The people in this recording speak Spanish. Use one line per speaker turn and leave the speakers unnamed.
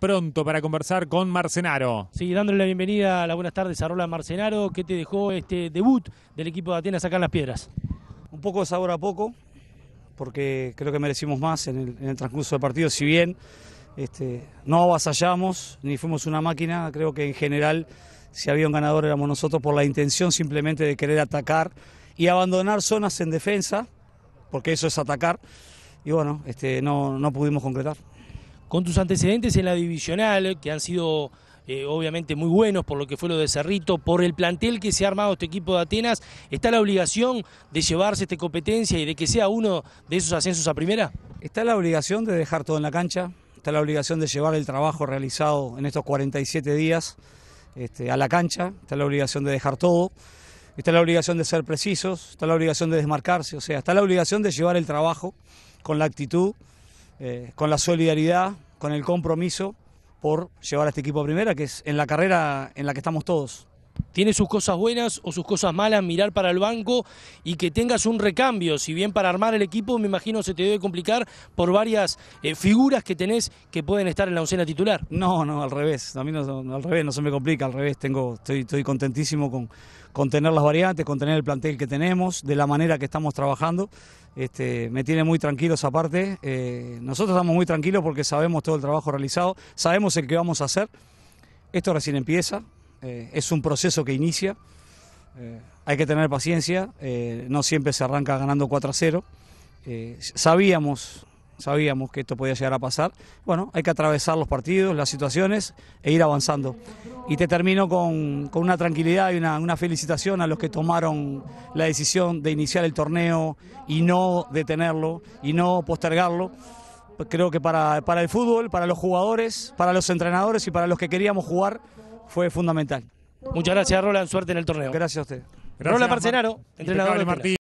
pronto para conversar con Marcenaro. Sí, dándole la bienvenida a la buenas tardes a Roland Marcenaro. ¿Qué te dejó este debut del equipo de Atenas acá en las piedras?
Un poco de sabor a poco, porque creo que merecimos más en el, transcurso del partido, si bien este, no avasallamos ni fuimos una máquina, creo que en general si había un ganador éramos nosotros por la intención simplemente de querer atacar y abandonar zonas en defensa, porque eso
es atacar, y bueno, este, no pudimos concretar con tus antecedentes en la divisional, que han sido eh, obviamente muy buenos por lo que fue lo de Cerrito, por el plantel que se ha armado este equipo de Atenas, ¿está la obligación de llevarse esta competencia y de que sea uno de esos ascensos a primera?
Está la obligación de dejar todo en la cancha, está la obligación de llevar el trabajo realizado en estos 47 días este, a la cancha, está la obligación de dejar todo. Está la obligación de ser precisos, está la obligación de desmarcarse, o sea, está la obligación de llevar el trabajo con la actitud, eh, con la solidaridad, con el compromiso
por llevar a este equipo a primera, que es en la carrera en la que estamos todos tiene sus cosas buenas o sus cosas malas, mirar para el banco y que tengas un recambio. Si bien para armar el equipo, me imagino se te debe complicar por varias eh, figuras que tenés que pueden estar en la oncena titular. No, no, al revés. A mí no, al revés no se me complica, al revés. Tengo, estoy, contentísimo con,
con tener las variantes, con tener el plantel que tenemos, de la manera que estamos trabajando. Este, me tiene muy tranquilo esa parte, eh, nosotros estamos muy tranquilos porque sabemos todo el trabajo realizado, sabemos el que vamos a hacer. Esto recién empieza, eh, es un proceso que inicia, eh, hay que tener paciencia, eh, no siempre se arranca ganando 4 a 0, sabíamos, sabíamos que esto podía llegar a pasar, bueno, hay que atravesar los partidos, las situaciones e ir avanzando. Y te termino con, una tranquilidad y una, felicitación a los que tomaron la decisión de iniciar el torneo y no detenerlo y no postergarlo creo que para, para, el fútbol, para los jugadores, para los entrenadores y para los que queríamos jugar fue fundamental. Muchas gracias, Roland. Suerte en el torneo. Gracias a usted. Gracias, Roland Marcenaro, entrenador de